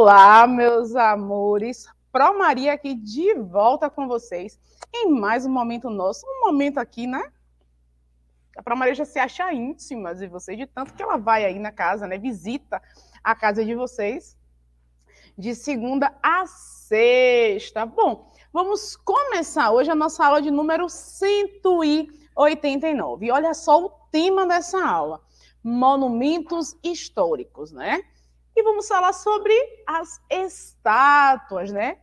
Olá, meus amores. Pro Maria aqui de volta com vocês em mais um momento nosso, um momento aqui, né? A Pro Maria já se acha íntima de vocês, de tanto que ela vai aí na casa, né? Visita a casa de vocês de segunda a sexta. Bom, vamos começar hoje a nossa aula de número 189. E olha só o tema dessa aula: monumentos históricos, né? e vamos falar sobre as estátuas, né?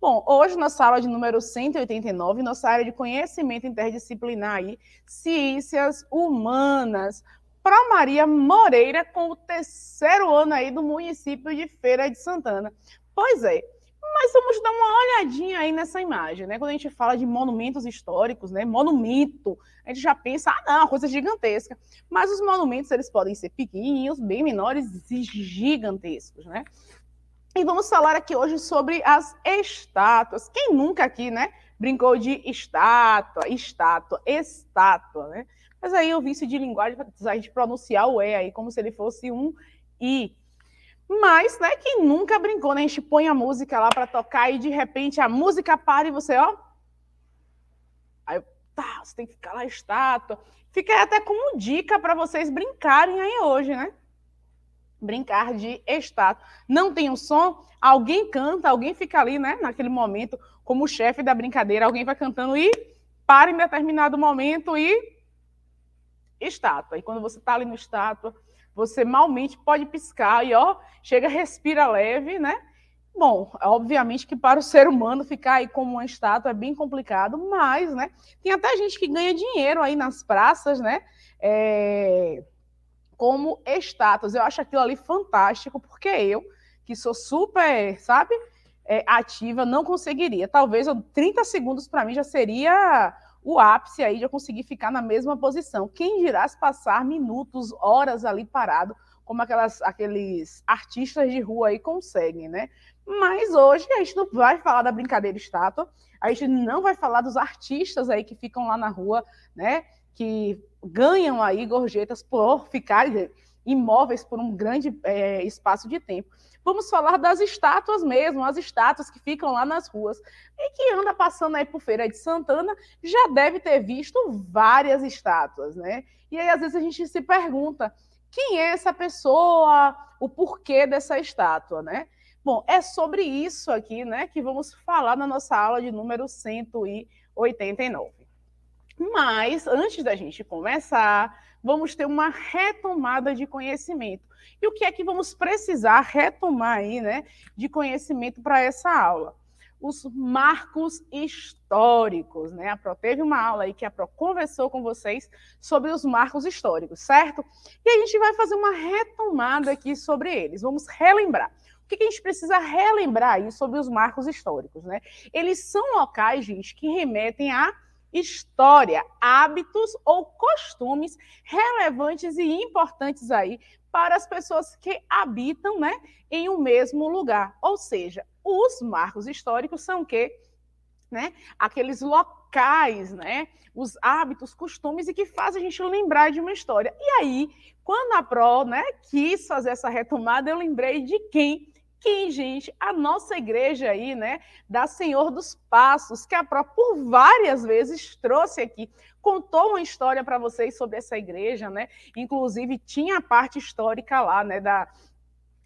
Bom, hoje na sala de número 189, nossa área de conhecimento interdisciplinar aí, ciências humanas, para Maria Moreira com o terceiro ano aí do município de Feira de Santana. Pois é, mas vamos dar uma olhadinha aí nessa imagem, né? Quando a gente fala de monumentos históricos, né? Monumento, a gente já pensa, ah, não, coisa é gigantesca. Mas os monumentos, eles podem ser pequenininhos, bem menores e gigantescos, né? E vamos falar aqui hoje sobre as estátuas. Quem nunca aqui, né, brincou de estátua, estátua, estátua, né? Mas aí eu vi isso de linguagem a gente pronunciar o E aí como se ele fosse um I. Mas, né, quem nunca brincou, né? A gente põe a música lá para tocar e de repente a música para e você, ó. Aí, tá, você tem que ficar lá estátua. Fica até como dica para vocês brincarem aí hoje, né? Brincar de estátua. Não tem um som, alguém canta, alguém fica ali, né, naquele momento, como chefe da brincadeira, alguém vai cantando e para em determinado momento e estátua. E quando você está ali no estátua, você malmente pode piscar e ó, chega, respira leve, né? Bom, obviamente que para o ser humano ficar aí como uma estátua é bem complicado, mas, né? Tem até gente que ganha dinheiro aí nas praças, né? É, como estátuas. Eu acho aquilo ali fantástico, porque eu, que sou super, sabe? É, ativa, não conseguiria. Talvez 30 segundos para mim já seria o ápice aí de eu conseguir ficar na mesma posição. Quem dirá se passar minutos, horas ali parado, como aquelas, aqueles artistas de rua aí conseguem, né? Mas hoje a gente não vai falar da brincadeira estátua, a gente não vai falar dos artistas aí que ficam lá na rua, né? Que ganham aí gorjetas por ficarem imóveis por um grande é, espaço de tempo. Vamos falar das estátuas mesmo, as estátuas que ficam lá nas ruas. E que anda passando aí por Feira de Santana já deve ter visto várias estátuas, né? E aí, às vezes, a gente se pergunta quem é essa pessoa, o porquê dessa estátua, né? Bom, é sobre isso aqui, né, que vamos falar na nossa aula de número 189. Mas, antes da gente começar, vamos ter uma retomada de conhecimento. E o que é que vamos precisar retomar aí, né, de conhecimento para essa aula? Os marcos históricos, né? A Pro teve uma aula aí que a Pro conversou com vocês sobre os marcos históricos, certo? E a gente vai fazer uma retomada aqui sobre eles. Vamos relembrar. O que a gente precisa relembrar aí sobre os marcos históricos, né? Eles são locais, gente, que remetem a história, hábitos ou costumes relevantes e importantes aí para as pessoas que habitam, né, em um mesmo lugar. Ou seja, os marcos históricos são que, né, aqueles locais, né, os hábitos, costumes e que fazem a gente lembrar de uma história. E aí, quando a Pro, né, quis fazer essa retomada, eu lembrei de quem quem, gente? A nossa igreja aí, né, da Senhor dos Passos, que a própria por várias vezes trouxe aqui, contou uma história para vocês sobre essa igreja, né? Inclusive tinha a parte histórica lá, né, da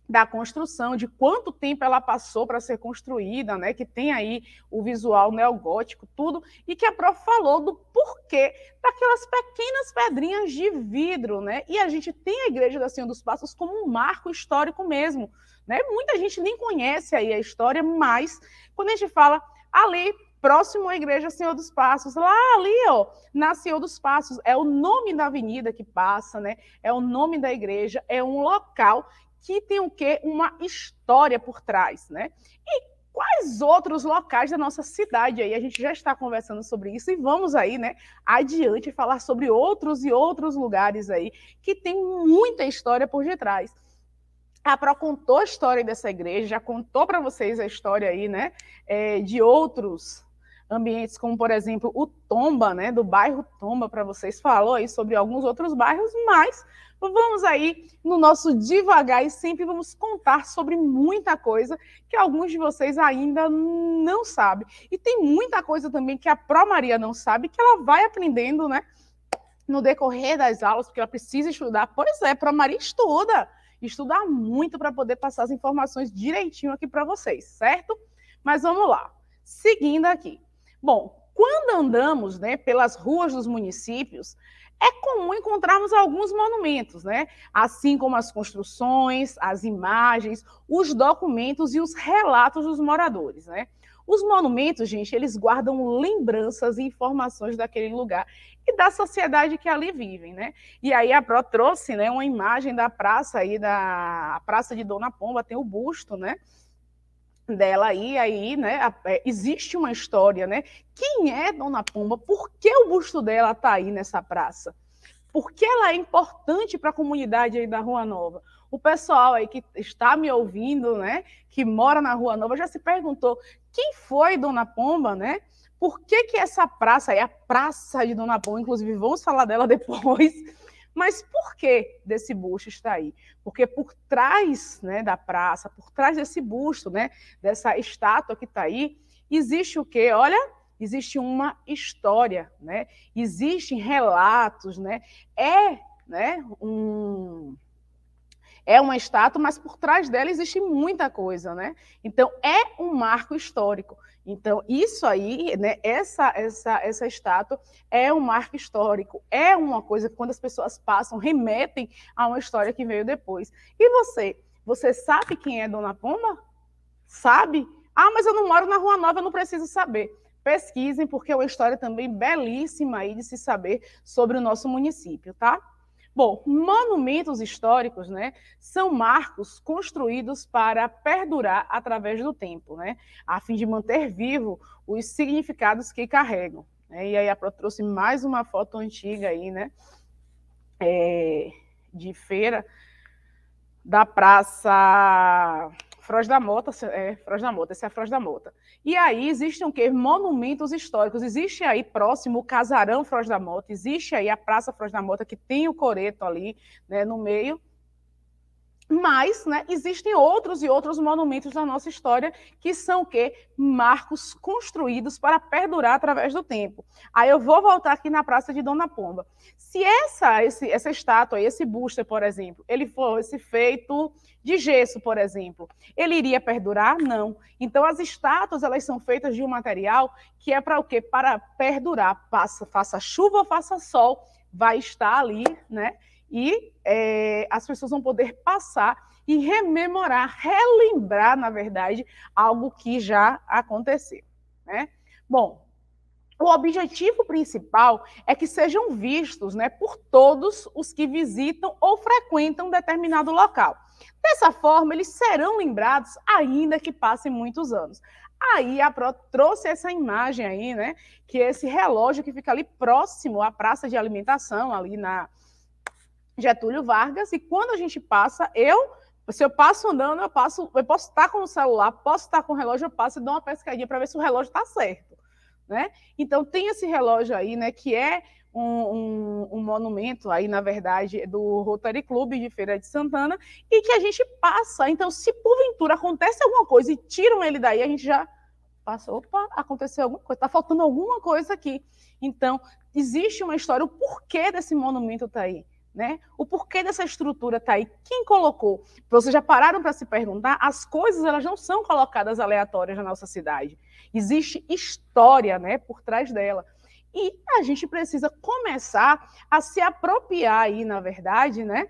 da construção, de quanto tempo ela passou para ser construída, né? Que tem aí o visual neogótico, tudo, e que a prof falou do porquê daquelas pequenas pedrinhas de vidro, né? E a gente tem a Igreja da Senhor dos Passos como um marco histórico mesmo né? Muita gente nem conhece aí a história, mas quando a gente fala ali próximo à igreja Senhor dos Passos, lá ali, ó, na Senhor dos Passos, é o nome da avenida que passa, né? É o nome da igreja, é um local que tem o quê? Uma história por trás, né? E quais outros locais da nossa cidade aí? A gente já está conversando sobre isso e vamos aí, né, adiante falar sobre outros e outros lugares aí que tem muita história por detrás. A ah, Pro contou a história dessa igreja, já contou para vocês a história aí, né, é, de outros ambientes, como por exemplo o Tomba, né, do bairro Tomba, para vocês falou aí sobre alguns outros bairros, mas vamos aí no nosso devagar e sempre vamos contar sobre muita coisa que alguns de vocês ainda não sabem. E tem muita coisa também que a Pro Maria não sabe, que ela vai aprendendo, né, no decorrer das aulas, porque ela precisa estudar. Pois é, Pro Maria estuda estudar muito para poder passar as informações direitinho aqui para vocês, certo? Mas vamos lá. Seguindo aqui. Bom, quando andamos né, pelas ruas dos municípios, é comum encontrarmos alguns monumentos, né? Assim como as construções, as imagens, os documentos e os relatos dos moradores, né? Os monumentos, gente, eles guardam lembranças e informações daquele lugar e da sociedade que ali vivem, né? E aí a Pro trouxe, né, uma imagem da praça aí da Praça de Dona Pomba, tem o busto, né? dela aí, aí, né, é, existe uma história, né? Quem é Dona Pomba? Por que o busto dela tá aí nessa praça? Por que ela é importante para a comunidade aí da Rua Nova? o pessoal aí que está me ouvindo, né, que mora na Rua Nova, já se perguntou quem foi Dona Pomba, né? Por que, que essa praça aí, a Praça de Dona Pomba, inclusive vamos falar dela depois, mas por que desse busto está aí? Porque por trás né, da praça, por trás desse busto, né, dessa estátua que está aí, existe o quê? Olha, existe uma história, né? Existem relatos, né? É né, um, é uma estátua, mas por trás dela existe muita coisa, né? Então é um marco histórico. Então isso aí, né? Essa essa essa estátua é um marco histórico, é uma coisa que quando as pessoas passam remetem a uma história que veio depois. E você, você sabe quem é Dona Pomba? Sabe? Ah, mas eu não moro na Rua Nova, eu não preciso saber. Pesquisem porque é uma história também belíssima aí de se saber sobre o nosso município, tá? Bom, monumentos históricos, né, são marcos construídos para perdurar através do tempo, né, a fim de manter vivo os significados que carregam. Né? E aí a Pro trouxe mais uma foto antiga aí, né, é, de feira da Praça Froz da Mota, é, Froz da Mota, esse é Froz da Mota. E aí existem o quê? Monumentos históricos. Existe aí próximo o Casarão Froz da Mota, existe aí a Praça Froz da Mota, que tem o coreto ali né, no meio. Mas né, existem outros e outros monumentos da nossa história que são o quê? Marcos construídos para perdurar através do tempo. Aí eu vou voltar aqui na Praça de Dona Pomba. Se essa, esse, essa estátua, esse busto, por exemplo, ele fosse feito de gesso, por exemplo, ele iria perdurar? Não. Então, as estátuas, elas são feitas de um material que é para o quê? Para perdurar. Passa, faça chuva, faça sol, vai estar ali, né? E é, as pessoas vão poder passar e rememorar, relembrar, na verdade, algo que já aconteceu, né? Bom, o objetivo principal é que sejam vistos né, por todos os que visitam ou frequentam determinado local. Dessa forma, eles serão lembrados ainda que passem muitos anos. Aí a Pro trouxe essa imagem aí, né? Que é esse relógio que fica ali próximo à praça de alimentação, ali na Getúlio Vargas. E quando a gente passa, eu se eu passo andando, eu passo, eu posso estar com o celular, posso estar com o relógio, eu passo e dou uma pescadinha para ver se o relógio está certo. Né? Então tem esse relógio aí, né, que é um, um, um, monumento aí, na verdade, do Rotary Club de Feira de Santana, e que a gente passa. Então, se porventura acontece alguma coisa e tiram ele daí, a gente já passa, opa, aconteceu alguma coisa, está faltando alguma coisa aqui. Então, existe uma história, o porquê desse monumento está aí. Né? O porquê dessa estrutura está aí? Quem colocou? Vocês já pararam para se perguntar? As coisas elas não são colocadas aleatórias na nossa cidade existe história né, por trás dela. E a gente precisa começar a se apropriar aí, na verdade, né,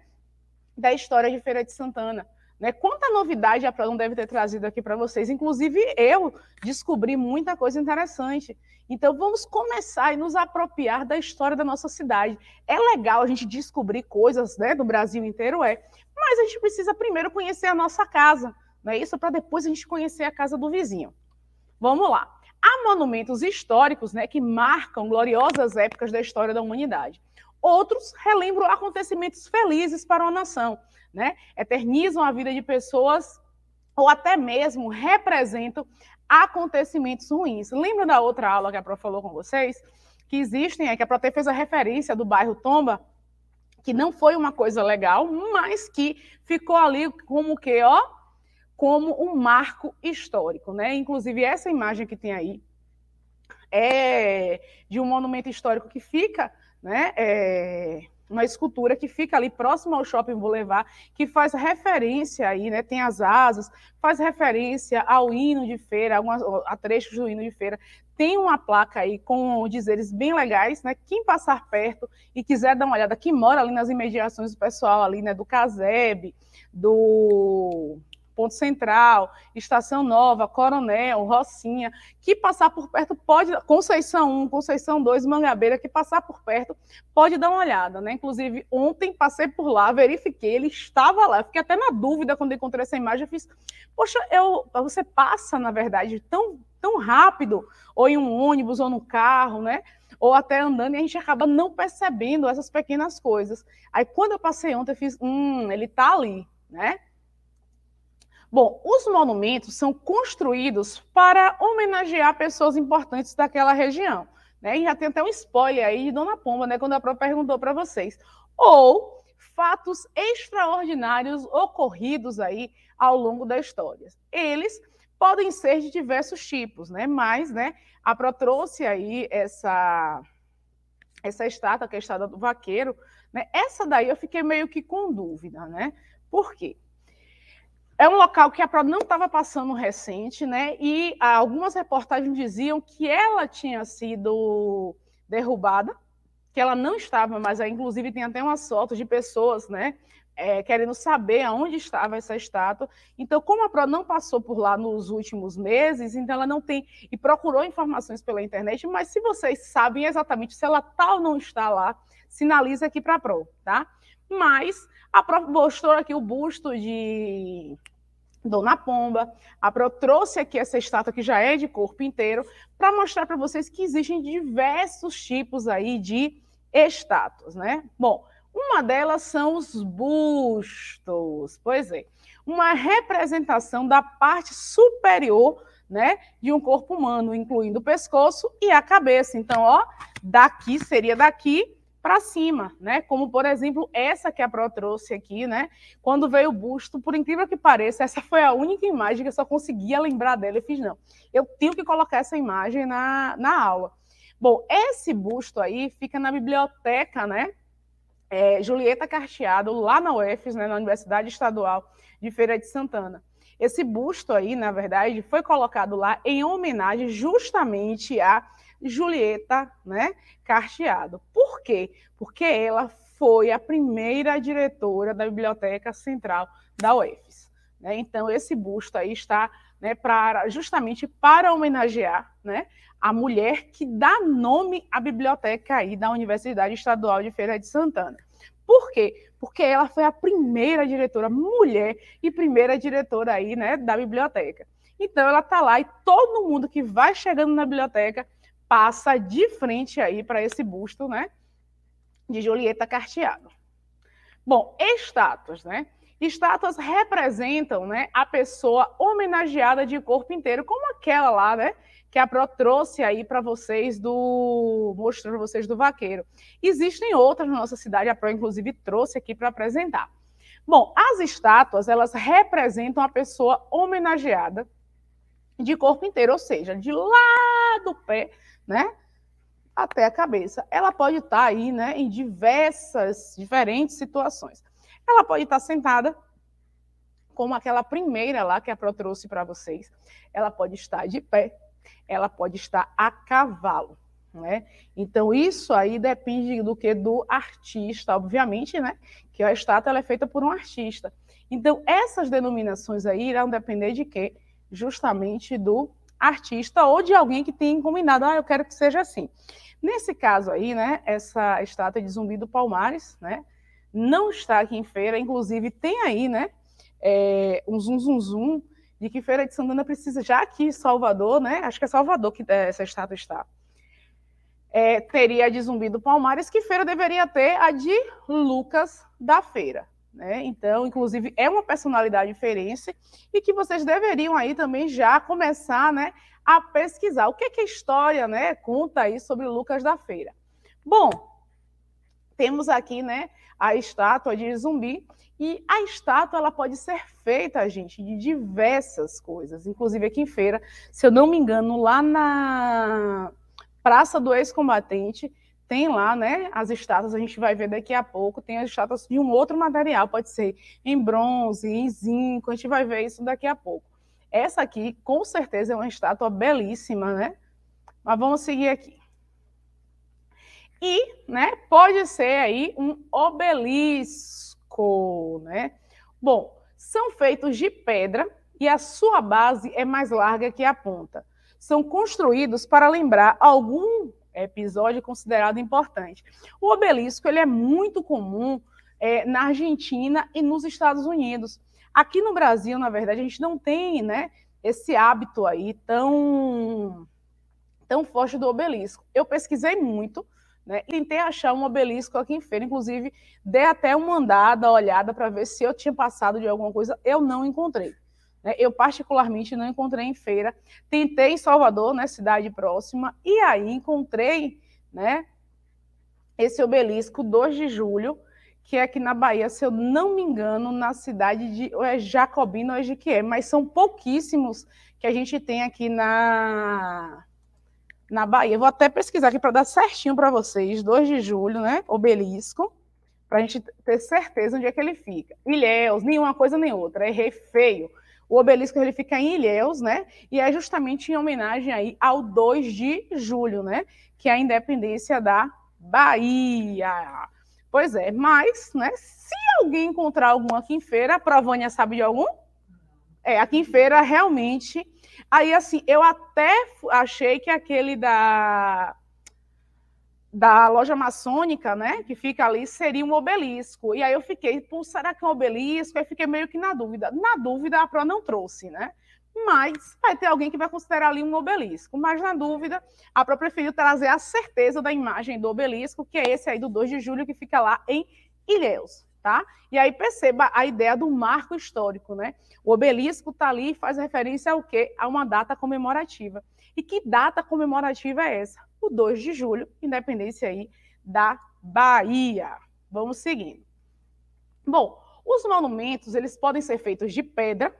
da história de Feira de Santana. Né? Quanta novidade a Plano deve ter trazido aqui para vocês. Inclusive, eu descobri muita coisa interessante. Então, vamos começar e nos apropriar da história da nossa cidade. É legal a gente descobrir coisas né, do Brasil inteiro, é. Mas a gente precisa primeiro conhecer a nossa casa. Não é isso? Para depois a gente conhecer a casa do vizinho. Vamos lá. Há monumentos históricos né, que marcam gloriosas épocas da história da humanidade. Outros relembram acontecimentos felizes para uma nação, né? eternizam a vida de pessoas ou até mesmo representam acontecimentos ruins. Lembra da outra aula que a Pro falou com vocês? Que existem, é que a fez a referência do bairro Tomba, que não foi uma coisa legal, mas que ficou ali como que, ó, como um marco histórico, né? Inclusive essa imagem que tem aí é de um monumento histórico que fica, né? É uma escultura que fica ali próximo ao Shopping Boulevard, que faz referência aí, né? Tem as asas, faz referência ao hino de feira, algumas, a trechos do hino de feira. Tem uma placa aí com dizeres bem legais, né? Quem passar perto e quiser dar uma olhada, quem mora ali nas imediações do pessoal ali, né? Do casebe, do Ponto Central, Estação Nova, Coronel, Rocinha, que passar por perto pode, Conceição 1, Conceição 2, Mangabeira, que passar por perto pode dar uma olhada, né? Inclusive, ontem passei por lá, verifiquei, ele estava lá. fiquei até na dúvida quando encontrei essa imagem, eu fiz, poxa, eu, você passa, na verdade, tão, tão rápido, ou em um ônibus, ou no carro, né? ou até andando, e a gente acaba não percebendo essas pequenas coisas. Aí quando eu passei ontem, eu fiz, hum, ele tá ali, né? Bom, os monumentos são construídos para homenagear pessoas importantes daquela região. Né? E já tem até um spoiler aí de Dona Pomba, né? Quando a própria perguntou para vocês. Ou fatos extraordinários ocorridos aí ao longo da história. Eles podem ser de diversos tipos, né? Mas, né? A Pro trouxe aí essa essa estátua, que é a estátua do vaqueiro, né? Essa daí eu fiquei meio que com dúvida, né? Por quê? É um local que a Pro não estava passando recente, né? E algumas reportagens diziam que ela tinha sido derrubada, que ela não estava, mas aí, inclusive tem até umas fotos de pessoas, né? É, querendo saber aonde estava essa estátua. Então, como a Pro não passou por lá nos últimos meses, então ela não tem e procurou informações pela internet, mas se vocês sabem exatamente se ela tal tá não está lá, sinaliza aqui para a Pro, tá? Mas a Pro mostrou aqui o busto de Dona Pomba. A Pro trouxe aqui essa estátua que já é de corpo inteiro para mostrar para vocês que existem diversos tipos aí de estátuas, né? Bom, uma delas são os bustos. Pois é, uma representação da parte superior, né, de um corpo humano, incluindo o pescoço e a cabeça. Então, ó, daqui seria daqui para cima, né? Como por exemplo essa que a Pro trouxe aqui, né? Quando veio o busto, por incrível que pareça, essa foi a única imagem que eu só conseguia lembrar dela. Eu fiz não, eu tenho que colocar essa imagem na, na aula. Bom, esse busto aí fica na biblioteca, né? É, Julieta Carteado, lá na UFES, né, na Universidade Estadual de Feira de Santana. Esse busto aí, na verdade, foi colocado lá em homenagem justamente a Julieta né, Carteado. Por quê? Porque ela foi a primeira diretora da Biblioteca Central da UFES. Né? Então, esse busto aí está né, para, justamente para homenagear né, a mulher que dá nome à biblioteca aí da Universidade Estadual de Feira de Santana. Por quê? Porque ela foi a primeira diretora mulher e primeira diretora aí, né, da biblioteca. Então ela tá lá e todo mundo que vai chegando na biblioteca passa de frente aí para esse busto, né, de Julieta Carteado. Bom, estátuas, né? Estátuas representam, né, a pessoa homenageada de corpo inteiro, como aquela lá, né, que a Pro trouxe aí para vocês do mostrou para vocês do vaqueiro. Existem outras na nossa cidade, a Pro inclusive trouxe aqui para apresentar. Bom, as estátuas, elas representam a pessoa homenageada de corpo inteiro, ou seja, de lá do pé né? Até a cabeça. Ela pode estar tá aí, né, em diversas, diferentes situações. Ela pode estar tá sentada, como aquela primeira lá que a Pro trouxe para vocês. Ela pode estar de pé, ela pode estar a cavalo. Né? Então, isso aí depende do que? Do artista, obviamente, né? Que a estátua ela é feita por um artista. Então, essas denominações aí irão depender de quê? Justamente do artista ou de alguém que tenha combinado, ah, eu quero que seja assim. Nesse caso aí, né, essa estátua de Zumbi do Palmares, né, não está aqui em feira, inclusive tem aí, né, é, um zumbi de que Feira de Santana precisa, já que Salvador, né, acho que é Salvador que eh, essa estátua está, é, teria a de Zumbi do Palmares, que Feira deveria ter a de Lucas da Feira. Né? Então, inclusive, é uma personalidade diferente e que vocês deveriam aí também já começar né, a pesquisar. O que, é que a história né, conta aí sobre Lucas da Feira? Bom, temos aqui né, a estátua de zumbi e a estátua ela pode ser feita, gente, de diversas coisas. Inclusive aqui em feira, se eu não me engano, lá na Praça do Ex-Combatente, tem lá, né, as estátuas, a gente vai ver daqui a pouco, tem as estátuas de um outro material, pode ser em bronze, em zinco, a gente vai ver isso daqui a pouco. Essa aqui, com certeza, é uma estátua belíssima, né? Mas vamos seguir aqui. E, né, pode ser aí um obelisco, né? Bom, são feitos de pedra e a sua base é mais larga que a ponta. São construídos para lembrar algum episódio é considerado importante. O obelisco ele é muito comum é, na Argentina e nos Estados Unidos. Aqui no Brasil, na verdade, a gente não tem né, esse hábito aí tão, tão forte do obelisco. Eu pesquisei muito né, tentei achar um obelisco aqui em feira, inclusive dei até uma andada, olhada para ver se eu tinha passado de alguma coisa, eu não encontrei. Né? Eu, particularmente, não encontrei em feira. Tentei em Salvador, né, cidade próxima, e aí encontrei né, esse obelisco 2 de julho, que é aqui na Bahia, se eu não me engano, na cidade de ou é Jacobina ou é mas são pouquíssimos que a gente tem aqui na, na Bahia. Vou até pesquisar aqui para dar certinho para vocês, 2 de julho, né? Obelisco, para a gente ter certeza onde é que ele fica. Ilhéus, nenhuma coisa nem outra, errei feio o obelisco ele fica em Ilhéus, né? E é justamente em homenagem aí ao 2 de julho, né? Que é a independência da Bahia. Pois é, mas, né, se alguém encontrar algum aqui em feira, a Provânia sabe de algum? É, aqui em feira realmente. Aí assim, eu até achei que aquele da da loja maçônica, né, que fica ali, seria um obelisco. E aí eu fiquei, pô, será que é um obelisco? Aí fiquei meio que na dúvida. Na dúvida, a Pro não trouxe, né? Mas vai ter alguém que vai considerar ali um obelisco. Mas na dúvida, a Pro preferiu trazer a certeza da imagem do obelisco, que é esse aí do 2 de julho, que fica lá em Ilhéus. Tá? E aí perceba a ideia do marco histórico, né? O obelisco está ali e faz referência ao quê? A uma data comemorativa. E que data comemorativa é essa? o 2 de julho, independência aí da Bahia. Vamos seguindo. Bom, os monumentos, eles podem ser feitos de pedra,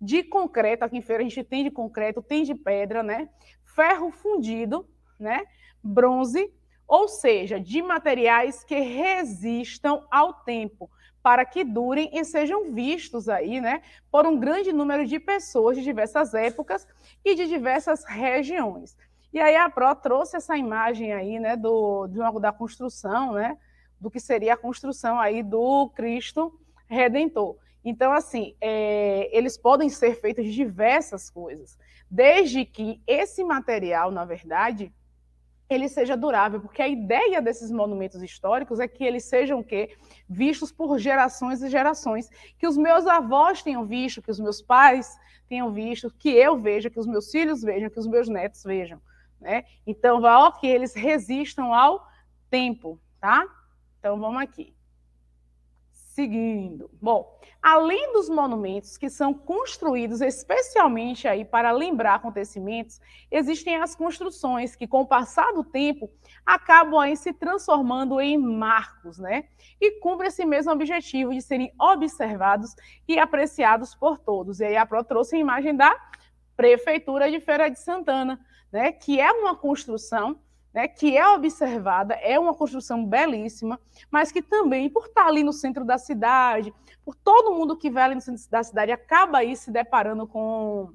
de concreto, aqui em Feira a gente tem de concreto, tem de pedra, né? Ferro fundido, né? Bronze, ou seja, de materiais que resistam ao tempo, para que durem e sejam vistos aí, né, por um grande número de pessoas de diversas épocas e de diversas regiões. E aí a PRO trouxe essa imagem aí, né, do, do da construção, né, do que seria a construção aí do Cristo Redentor. Então, assim, é, eles podem ser feitos de diversas coisas, desde que esse material, na verdade, ele seja durável, porque a ideia desses monumentos históricos é que eles sejam que vistos por gerações e gerações, que os meus avós tenham visto, que os meus pais tenham visto, que eu veja, que os meus filhos vejam, que os meus netos vejam né? Então, ó, que eles resistam ao tempo, tá? Então, vamos aqui. Seguindo. Bom, além dos monumentos que são construídos especialmente aí para lembrar acontecimentos, existem as construções que, com o passar do tempo, acabam aí se transformando em marcos, né? E cumprem esse mesmo objetivo de serem observados e apreciados por todos. E aí a Pro trouxe a imagem da Prefeitura de Feira de Santana, né, que é uma construção né, que é observada, é uma construção belíssima, mas que também, por estar ali no centro da cidade, por todo mundo que vai ali no centro da cidade, acaba aí se deparando com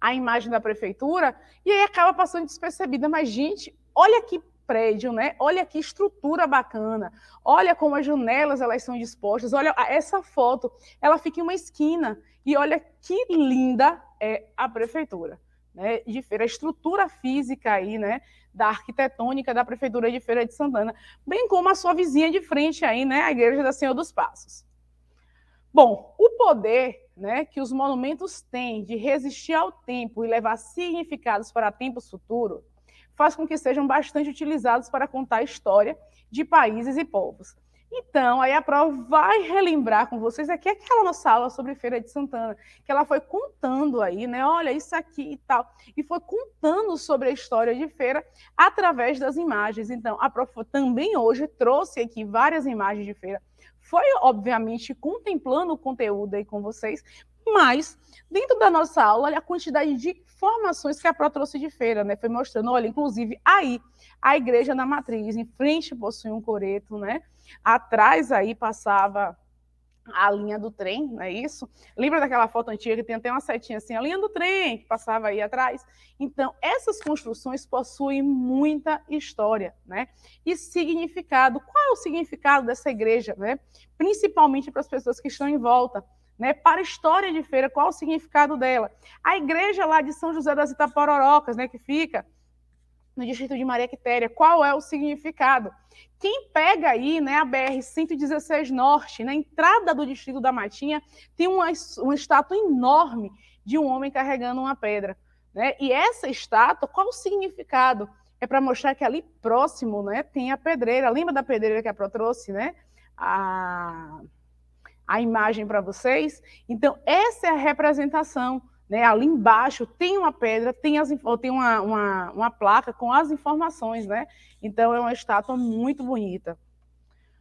a imagem da prefeitura, e aí acaba passando despercebida. Mas, gente, olha que prédio, né? Olha que estrutura bacana. Olha como as janelas elas são dispostas. Olha essa foto, ela fica em uma esquina e olha que linda é a prefeitura né, de Feira, a estrutura física aí, né, da arquitetônica da Prefeitura de Feira de Santana, bem como a sua vizinha de frente aí, né, a Igreja da Senhora dos Passos. Bom, o poder né, que os monumentos têm de resistir ao tempo e levar significados para tempos futuros faz com que sejam bastante utilizados para contar a história de países e povos. Então, aí a prova vai relembrar com vocês aqui aquela nossa aula sobre Feira de Santana, que ela foi contando aí, né? Olha, isso aqui e tal. E foi contando sobre a história de feira através das imagens. Então, a prova também hoje trouxe aqui várias imagens de feira. Foi, obviamente, contemplando o conteúdo aí com vocês, mas dentro da nossa aula, olha a quantidade de informações que a Pro trouxe de feira, né? Foi mostrando, olha, inclusive aí, a igreja na matriz, em frente possui um coreto, né? Atrás aí passava a linha do trem, não é isso? Lembra daquela foto antiga que tem até uma setinha assim, a linha do trem que passava aí atrás? Então, essas construções possuem muita história, né? E significado. Qual é o significado dessa igreja, né? Principalmente para as pessoas que estão em volta. Né, para a história de feira, qual o significado dela? A igreja lá de São José das Itapororocas, né, que fica no distrito de Maria Quitéria, qual é o significado. Quem pega aí né, a BR-116 Norte, na entrada do distrito da Matinha, tem uma, uma estátua enorme de um homem carregando uma pedra. Né? E essa estátua, qual o significado? É para mostrar que ali próximo né, tem a pedreira. Lembra da pedreira que a Pro trouxe, né? A, a imagem para vocês? Então, essa é a representação né, ali embaixo tem uma pedra, tem, as, tem uma, uma, uma, placa com as informações, né? Então é uma estátua muito bonita.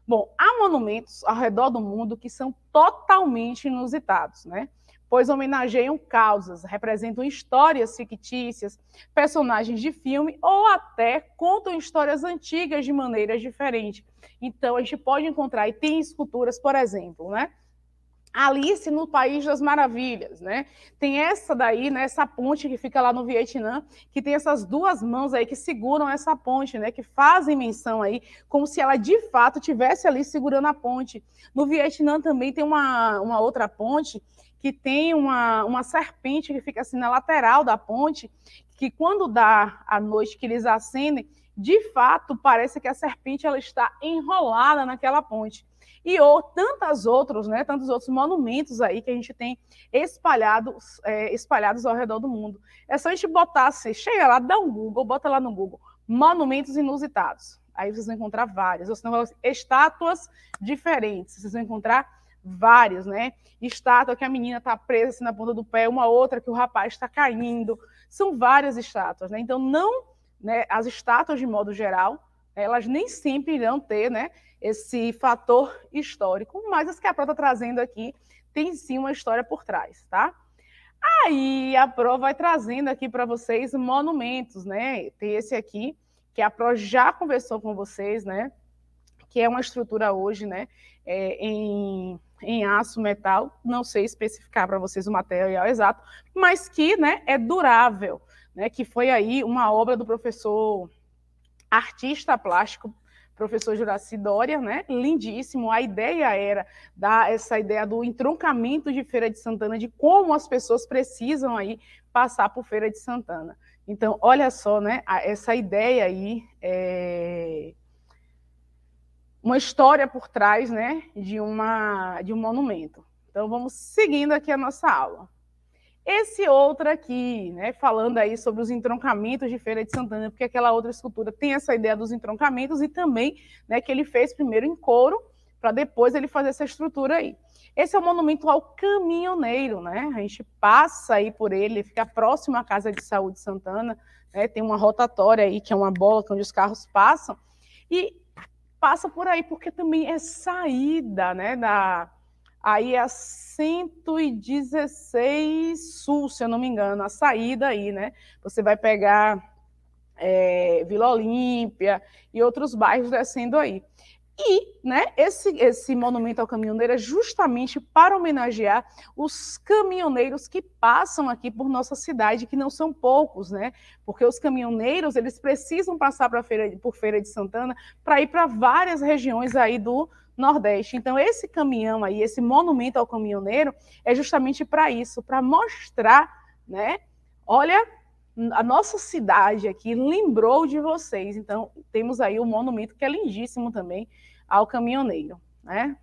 Bom, há monumentos ao redor do mundo que são totalmente inusitados, né? Pois homenageiam causas, representam histórias fictícias, personagens de filme ou até contam histórias antigas de maneiras diferentes. Então a gente pode encontrar e tem esculturas, por exemplo, né? Alice no País das Maravilhas, né? Tem essa daí, né? Essa ponte que fica lá no Vietnã, que tem essas duas mãos aí que seguram essa ponte, né? Que fazem menção aí, como se ela de fato tivesse ali segurando a ponte. No Vietnã também tem uma, uma outra ponte que tem uma, uma serpente que fica assim na lateral da ponte, que quando dá a noite que eles acendem, de fato parece que a serpente ela está enrolada naquela ponte e ou tantas outros, né, tantos outros monumentos aí que a gente tem espalhados, é, espalhados ao redor do mundo. É só a gente botar, assim, chega lá, dá um Google, bota lá no Google, monumentos inusitados. Aí vocês vão encontrar várias, ou senão estátuas diferentes, vocês vão encontrar vários, né? Estátua que a menina está presa assim, na ponta do pé, uma outra que o rapaz está caindo. São várias estátuas, né? Então, não, né, as estátuas, de modo geral, elas nem sempre irão ter, né? esse fator histórico, mas as que a Pro está trazendo aqui tem sim uma história por trás, tá? Aí a Pro vai trazendo aqui para vocês monumentos, né? Tem esse aqui, que a Pro já conversou com vocês, né? Que é uma estrutura hoje, né? É, em, em aço, metal, não sei especificar para vocês o material exato, mas que né, é durável, né? Que foi aí uma obra do professor artista plástico professor Juraci Dória, né? Lindíssimo. A ideia era dar essa ideia do entroncamento de Feira de Santana, de como as pessoas precisam aí passar por Feira de Santana. Então, olha só, né? Essa ideia aí é uma história por trás, né? De uma de um monumento. Então, vamos seguindo aqui a nossa aula. Esse outro aqui, né, falando aí sobre os entroncamentos de Feira de Santana, porque aquela outra escultura tem essa ideia dos entroncamentos e também, né, que ele fez primeiro em couro, para depois ele fazer essa estrutura aí. Esse é o monumento ao caminhoneiro, né? A gente passa aí por ele, fica próximo à Casa de Saúde Santana, né? tem uma rotatória aí, que é uma bola onde os carros passam, e passa por aí porque também é saída, né, da aí é a 116 Sul, se eu não me engano, a saída aí, né? Você vai pegar é, Vila Olímpia e outros bairros descendo aí. E né, esse, esse monumento ao caminhoneiro é justamente para homenagear os caminhoneiros que passam aqui por nossa cidade, que não são poucos, né? Porque os caminhoneiros eles precisam passar feira, por Feira de Santana para ir para várias regiões aí do, Nordeste. Então, esse caminhão aí, esse monumento ao caminhoneiro, é justamente para isso, para mostrar, né? Olha, a nossa cidade aqui lembrou de vocês. Então, temos aí o um monumento que é lindíssimo também ao caminhoneiro, né?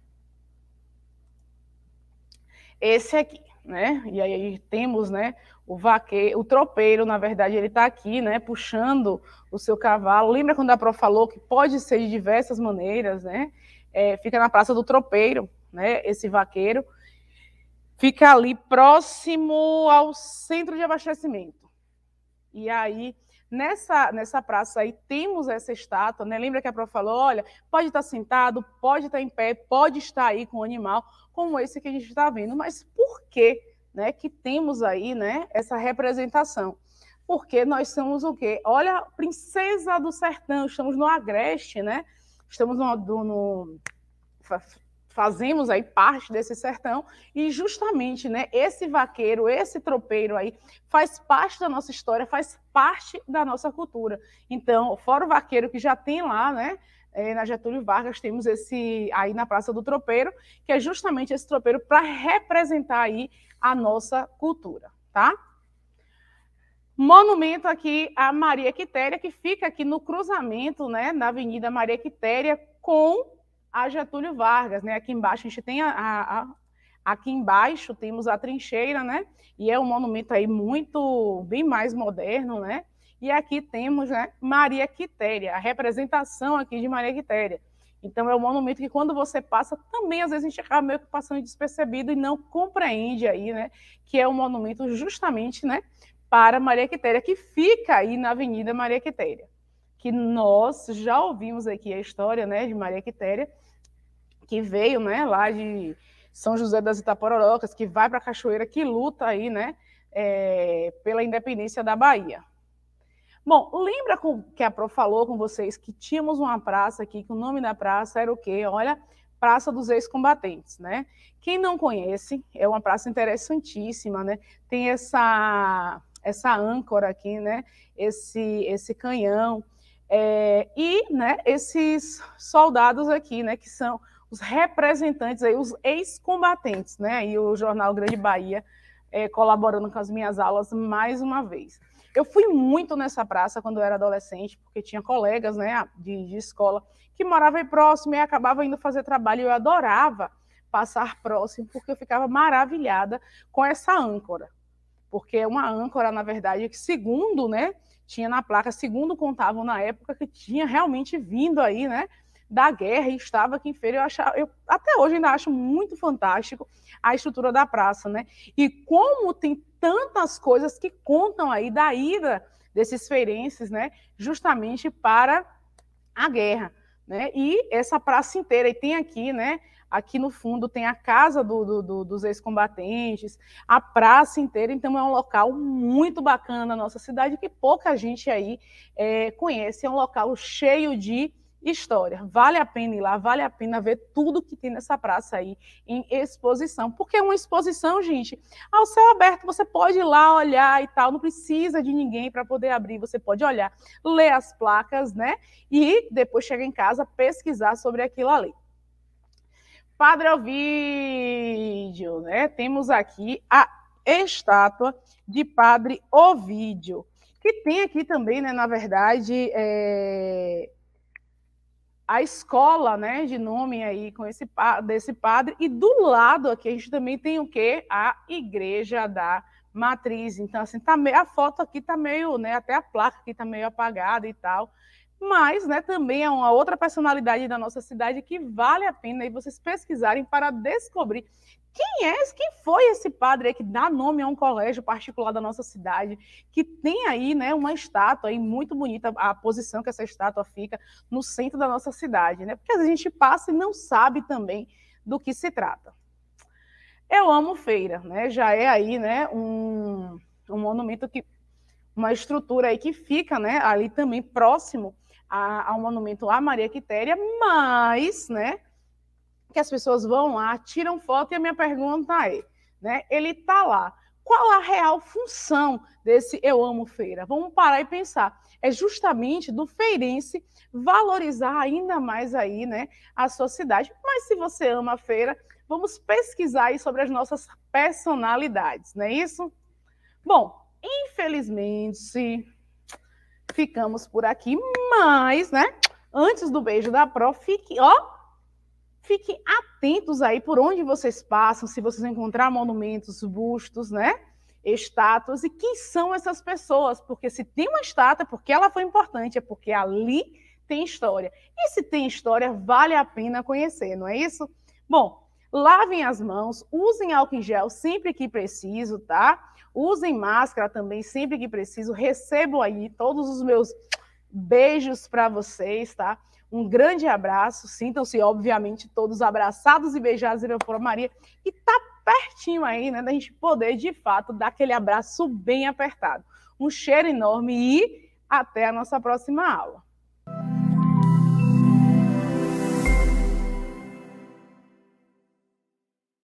Esse aqui, né? E aí temos, né, o vaqueiro, o tropeiro, na verdade, ele está aqui, né, puxando o seu cavalo. Lembra quando a Pro falou que pode ser de diversas maneiras, né? é, fica na Praça do Tropeiro, né? Esse vaqueiro fica ali próximo ao centro de abastecimento. E aí nessa, nessa praça aí temos essa estátua, né? Lembra que a prof falou, olha, pode estar sentado, pode estar em pé, pode estar aí com um animal, como esse que a gente está vendo. Mas por que, né, que temos aí, né, essa representação? Porque nós somos o quê? Olha, princesa do sertão, estamos no Agreste, né? estamos no, no fazemos aí parte desse sertão e justamente, né, esse vaqueiro, esse tropeiro aí faz parte da nossa história, faz parte da nossa cultura. Então, fora o vaqueiro que já tem lá, né, é, na Getúlio Vargas temos esse aí na Praça do Tropeiro, que é justamente esse tropeiro para representar aí a nossa cultura, tá? Monumento aqui à Maria Quitéria, que fica aqui no cruzamento, né, na Avenida Maria Quitéria com a Getúlio Vargas, né? Aqui embaixo a gente tem a, a, a aqui embaixo temos a trincheira, né? E é um monumento aí muito bem mais moderno, né? E aqui temos, né, Maria Quitéria, a representação aqui de Maria Quitéria. Então é um monumento que quando você passa também às vezes a gente acaba meio que passando despercebido e não compreende aí, né, que é um monumento justamente, né, para Maria Quitéria, que fica aí na Avenida Maria Quitéria. Que nós já ouvimos aqui a história né, de Maria Quitéria, que veio né, lá de São José das Itapororocas, que vai para a Cachoeira, que luta aí né, é, pela independência da Bahia. Bom, lembra que a Pro falou com vocês que tínhamos uma praça aqui, que o nome da praça era o quê? Olha, Praça dos Ex-Combatentes, né? Quem não conhece, é uma praça interessantíssima, né? Tem essa essa âncora aqui, né? Esse, esse canhão. É, e né, esses soldados aqui, né, que são os representantes, aí, os ex-combatentes, né, e o jornal Grande Bahia é, colaborando com as minhas aulas mais uma vez. Eu fui muito nessa praça quando eu era adolescente, porque tinha colegas né, de, de escola que moravam aí próximo e acabava indo fazer trabalho, eu adorava passar próximo, porque eu ficava maravilhada com essa âncora, porque é uma âncora, na verdade, que segundo, né, tinha na placa, segundo contavam na época, que tinha realmente vindo aí, né, da guerra e estava aqui em feira. Eu, achava, eu até hoje ainda acho muito fantástico a estrutura da praça, né? E como tem tantas coisas que contam aí da ida desses feirenses, né, justamente para a guerra né? E essa praça inteira, e tem aqui, né? Aqui no fundo tem a casa do, do, do, dos ex-combatentes, a praça inteira, então é um local muito bacana na nossa cidade que pouca gente aí é, conhece. É um local cheio de história. Vale a pena ir lá, vale a pena ver tudo que tem nessa praça aí em exposição. Porque uma exposição, gente, ao céu aberto, você pode ir lá olhar e tal, não precisa de ninguém para poder abrir, você pode olhar, ler as placas, né? E depois chega em casa pesquisar sobre aquilo ali. Padre Ovídio, né? Temos aqui a estátua de Padre Ovídio, que tem aqui também, né, na verdade, é a escola, né, de nome aí com esse desse padre e do lado aqui a gente também tem o quê? A igreja da matriz. Então assim, tá meio, a foto aqui tá meio, né, até a placa aqui tá meio apagada e tal. Mas, né, também é uma outra personalidade da nossa cidade que vale a pena aí vocês pesquisarem para descobrir. Quem é? Quem foi esse padre que dá nome a um colégio particular da nossa cidade, que tem aí, né, uma estátua aí muito bonita, a posição que essa estátua fica no centro da nossa cidade, né? Porque a gente passa e não sabe também do que se trata. Eu amo feira, né? Já é aí, né, um, um monumento que uma estrutura aí que fica, né, ali também próximo ao monumento à Maria Quitéria, mas, né, que as pessoas vão lá, tiram foto e a minha pergunta é, né? Ele está lá. Qual a real função desse Eu Amo Feira? Vamos parar e pensar. É justamente do feirense valorizar ainda mais aí, né, a sua cidade. Mas se você ama a feira, vamos pesquisar aí sobre as nossas personalidades, não é isso? Bom, infelizmente ficamos por aqui, mas, né, antes do beijo da pró, fique, ó, Fiquem atentos aí por onde vocês passam, se vocês encontrar monumentos, bustos, né? Estátuas e quem são essas pessoas, porque se tem uma estátua, é porque ela foi importante, é porque ali tem história. E se tem história, vale a pena conhecer, não é isso? Bom, lavem as mãos, usem álcool em gel sempre que preciso, tá? Usem máscara também sempre que preciso. Recebo aí todos os meus beijos para vocês, tá? Um grande abraço. Sintam-se, obviamente, todos abraçados e beijados em Flor Maria. E tá pertinho aí, né, da gente poder, de fato, dar aquele abraço bem apertado. Um cheiro enorme e até a nossa próxima aula.